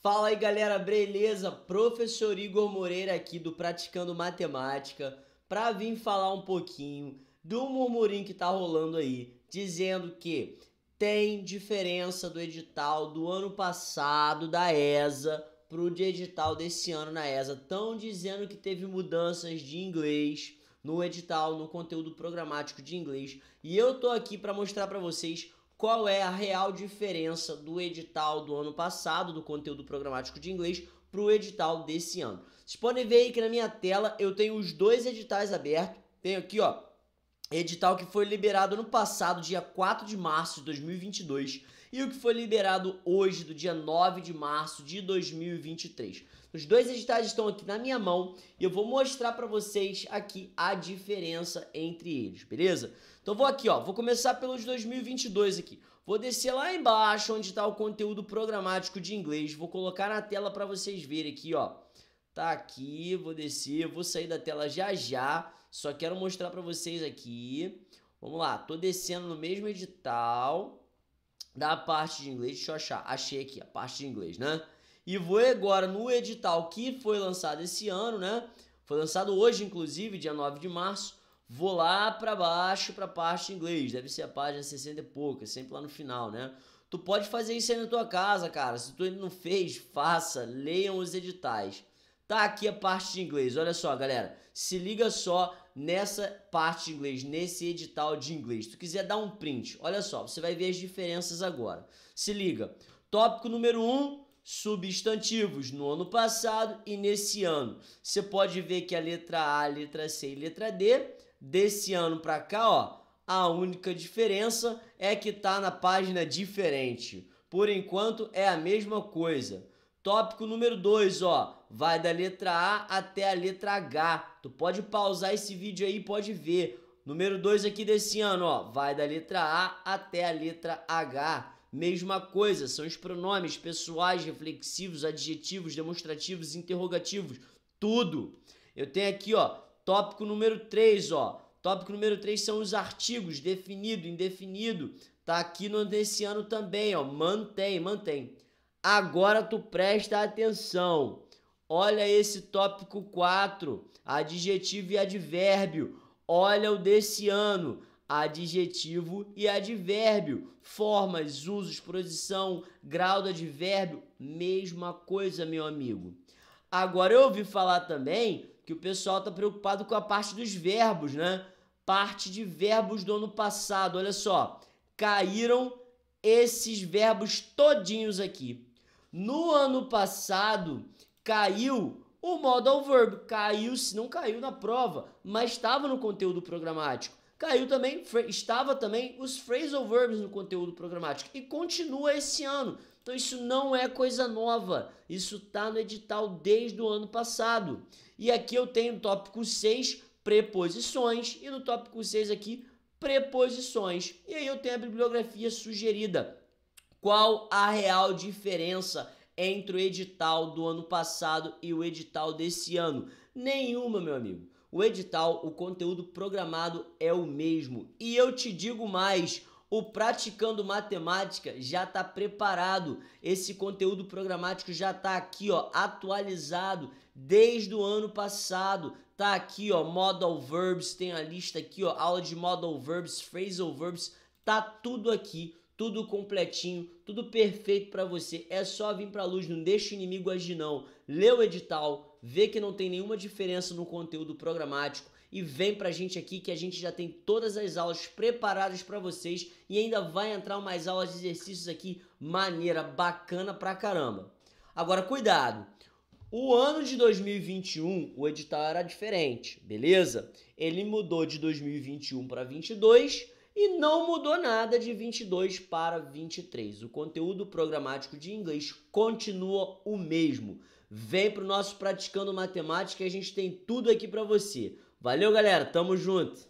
Fala aí galera, beleza? Professor Igor Moreira aqui do Praticando Matemática para vir falar um pouquinho do murmurinho que tá rolando aí, dizendo que tem diferença do edital do ano passado da ESA pro de edital desse ano na ESA. Estão dizendo que teve mudanças de inglês no edital, no conteúdo programático de inglês, e eu tô aqui para mostrar para vocês qual é a real diferença do edital do ano passado, do conteúdo programático de inglês, para o edital desse ano. Vocês podem ver aí que na minha tela eu tenho os dois editais abertos. Tenho aqui, ó, edital que foi liberado no passado, dia 4 de março de 2022 e o que foi liberado hoje, do dia 9 de março de 2023. Os dois editais estão aqui na minha mão e eu vou mostrar para vocês aqui a diferença entre eles, beleza? Então vou aqui, ó, vou começar pelos 2022 aqui. Vou descer lá embaixo onde está o conteúdo programático de inglês, vou colocar na tela para vocês verem aqui, ó. Tá aqui, vou descer, vou sair da tela já já, só quero mostrar para vocês aqui. Vamos lá, tô descendo no mesmo edital da parte de inglês, deixa eu achar, achei aqui a parte de inglês, né? E vou agora no edital que foi lançado esse ano, né? Foi lançado hoje, inclusive, dia 9 de março. Vou lá para baixo para a parte de inglês, deve ser a página 60 e pouca, sempre lá no final, né? Tu pode fazer isso aí na tua casa, cara. Se tu ainda não fez, faça, leiam os editais. Tá aqui a parte de inglês. Olha só, galera. Se liga só nessa parte de inglês, nesse edital de inglês. Se tu quiser dar um print, olha só, você vai ver as diferenças agora. Se liga. Tópico número 1, um, substantivos no ano passado e nesse ano. Você pode ver que a letra A, letra C e letra D desse ano para cá, ó, a única diferença é que tá na página diferente. Por enquanto é a mesma coisa. Tópico número 2, ó, vai da letra A até a letra H. Tu pode pausar esse vídeo aí, pode ver. Número 2 aqui desse ano, ó, vai da letra A até a letra H. Mesma coisa, são os pronomes pessoais, reflexivos, adjetivos, demonstrativos, interrogativos, tudo. Eu tenho aqui, ó, tópico número 3, ó. Tópico número 3 são os artigos, definido, indefinido. Tá aqui no, desse ano também, ó, mantém, mantém. Agora tu presta atenção. Olha esse tópico 4, adjetivo e advérbio. Olha o desse ano, adjetivo e advérbio. Formas, usos, posição, grau do advérbio, mesma coisa, meu amigo. Agora eu ouvi falar também que o pessoal está preocupado com a parte dos verbos, né? Parte de verbos do ano passado, olha só. Caíram esses verbos todinhos aqui. No ano passado, caiu o modal verb. Caiu, se não caiu na prova, mas estava no conteúdo programático. Caiu também, estava também os phrasal verbs no conteúdo programático. E continua esse ano. Então isso não é coisa nova. Isso está no edital desde o ano passado. E aqui eu tenho o tópico 6, preposições. E no tópico 6 aqui, preposições. E aí eu tenho a bibliografia sugerida. Qual a real diferença entre o edital do ano passado e o edital desse ano? Nenhuma, meu amigo. O edital, o conteúdo programado é o mesmo. E eu te digo mais, o Praticando Matemática já está preparado. Esse conteúdo programático já está aqui, ó, atualizado desde o ano passado. Tá aqui, ó, modal verbs, tem a lista aqui, ó, aula de modal verbs, phrasal verbs, tá tudo aqui tudo completinho, tudo perfeito para você. É só vir para a luz, não deixa o inimigo agir não. Lê o edital, vê que não tem nenhuma diferença no conteúdo programático e vem para a gente aqui que a gente já tem todas as aulas preparadas para vocês e ainda vai entrar mais aulas de exercícios aqui maneira, bacana pra caramba. Agora cuidado. O ano de 2021, o edital era diferente, beleza? Ele mudou de 2021 para 22 e não mudou nada de 22 para 23. O conteúdo programático de inglês continua o mesmo. Vem para o nosso Praticando Matemática e a gente tem tudo aqui para você. Valeu, galera. Tamo junto.